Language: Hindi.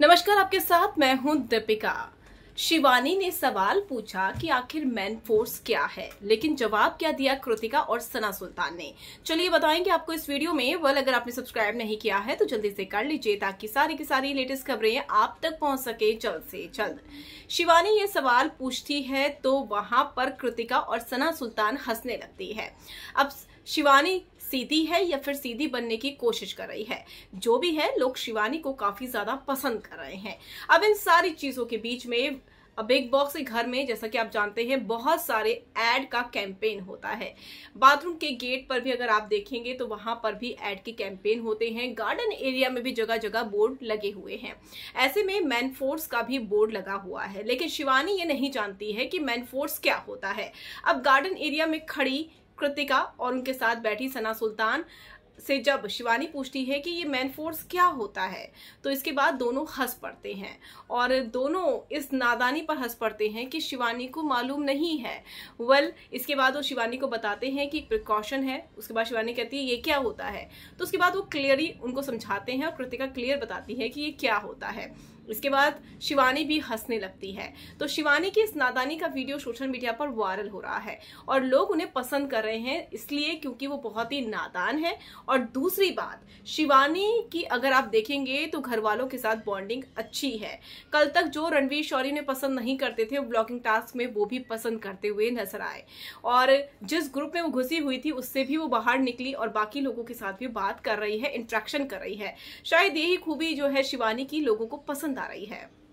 नमस्कार आपके साथ मैं हूं दीपिका शिवानी ने सवाल पूछा कि आखिर मैन फोर्स क्या है लेकिन जवाब क्या दिया कृतिका और सना सुल्तान ने चलिए बताएंगे आपको इस वीडियो में वल अगर आपने सब्सक्राइब नहीं किया है तो जल्दी से कर लीजिए ताकि सारी की सारी लेटेस्ट खबरें आप तक पहुंच सके जल्द से जल्द शिवानी ये सवाल पूछती है तो वहां पर कृतिका और सना सुल्तान हंसने लगती है अब शिवानी सीधी है या फिर सीधी बनने की कोशिश कर रही है जो भी है लोग शिवानी को काफी ज्यादा पसंद कर रहे हैं अब इन सारी चीजों के बीच में बिग बॉक्स के घर में जैसा कि आप जानते हैं बहुत सारे एड का कैंपेन होता है बाथरूम के गेट पर भी अगर आप देखेंगे तो वहां पर भी एड के कैंपेन होते हैं गार्डन एरिया में भी जगह जगह बोर्ड लगे हुए हैं ऐसे में मैनफोर्स का भी बोर्ड लगा हुआ है लेकिन शिवानी ये नहीं जानती है कि मैनफोर्स क्या होता है अब गार्डन एरिया में खड़ी कृतिका और उनके साथ बैठी सना सुल्तान से जब शिवानी पूछती है कि ये मैन फोर्स क्या होता है तो इसके बाद दोनों हंस पड़ते हैं और दोनों इस नादानी पर हंस पड़ते हैं कि शिवानी को मालूम नहीं है वेल well, इसके बाद वो शिवानी को बताते हैं कि प्रिकॉशन है उसके बाद शिवानी कहती है ये क्या होता है तो उसके बाद वो क्लियरली उनको समझाते हैं और कृतिका क्लियर बताती है कि ये क्या होता है इसके बाद शिवानी भी हंसने लगती है तो शिवानी की इस नादानी का वीडियो सोशल मीडिया पर वायरल हो रहा है और लोग उन्हें पसंद कर रहे हैं इसलिए क्योंकि वो बहुत ही नादान है और दूसरी बात शिवानी की अगर आप देखेंगे तो घर वालों के साथ बॉन्डिंग अच्छी है कल तक जो रणवीर शौरी ने पसंद नहीं करते थे ब्लॉगिंग टास्क में वो भी पसंद करते हुए नजर आए और जिस ग्रुप में वो घुसी हुई थी उससे भी वो बाहर निकली और बाकी लोगों के साथ भी बात कर रही है इंट्रैक्शन कर रही है शायद यही खूबी जो है शिवानी की लोगों को पसंद आ रही है